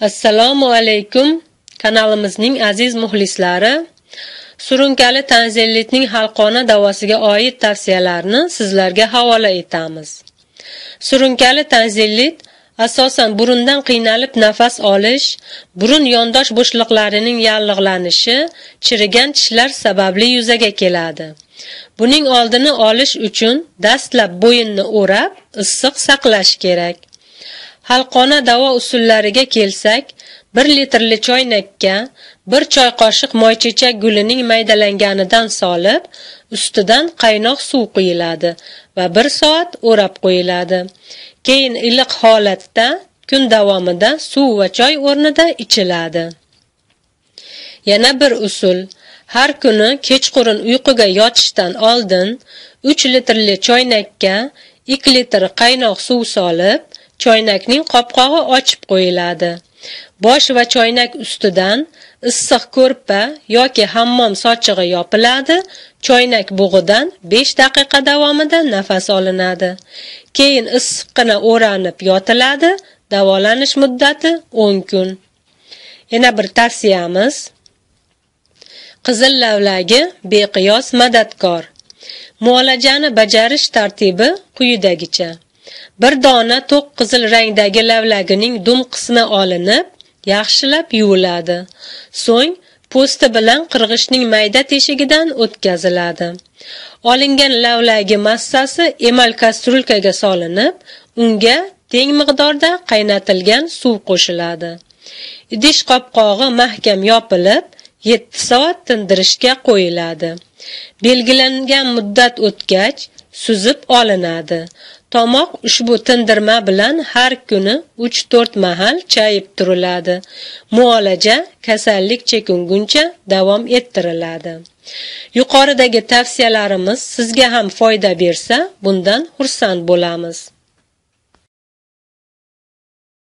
Assalomu alaykum kanalimizning aziz muxlislari. Surunkali tanzillitning xalqona davosiga oid tavsiyalarni sizlarga havola etamiz. Surunkali tanzillit asosan burundan qiynalib nafas olish, burun yondosh bo'shliqlarining yallig'lanishi, chirigan tishlar sababli yuzaga keladi. Buning oldini olish uchun dastlab bo'yinni o'rab, issiq saqlash kerak. Halqona davo usullariga kelsak, 1 litrli choynakka 1 choy qoshiq moychechak gulining maydalanganidan solib, ustidan qaynoq suv quyiladi va 1 soat o'rab qo'yiladi. Keyin iliq holatda kun davomida suv va choy o'rnida ichiladi. Yana bir usul Har kuni kechqurun uyquga yotishdan oldin 3 litrli choynakka 2 litr qaynoq suv solib, choynakning qopqog'i ochib qo'yiladi. Bosh va choynak ustidan issiq ko'rpa yoki hammom sochig'i yopiladi, choynak bug'idan 5 daqiqa davomida nafas olinadi. Keyin issiqqina o'ranib yotiladi, davolanish muddati 10 kun. Yana bir tavsiyamiz Qizil lavlagi beqiyos madadkor. Muolajani bajarish tartibi quyidagicha: bir dona to'q qizil rangdagi lavlagining dum qismi olinib, yaxshilab yuviladi. So'ng po'sti bilan qirg'ishning mayda teshigidan o'tkaziladi. Olingan lavlagi massasi emal kastrulkaga solinib, unga teng miqdorda qaynatilgan suv qo'shiladi. Idish qopqog'i mahkam yopilib, 7 soat tindirishga qo'yiladi. Belgilangan muddat o'tgach, suzib olinadi. Tomoq ushbu tindirma bilan har kuni 3-4 mahal chayib turiladi. Muolaja kasallik chekunguncha davom ettiriladi. Yuqoridagi tavsiyalarimiz sizga ham foyda bersa, bundan xursand bo'lamiz.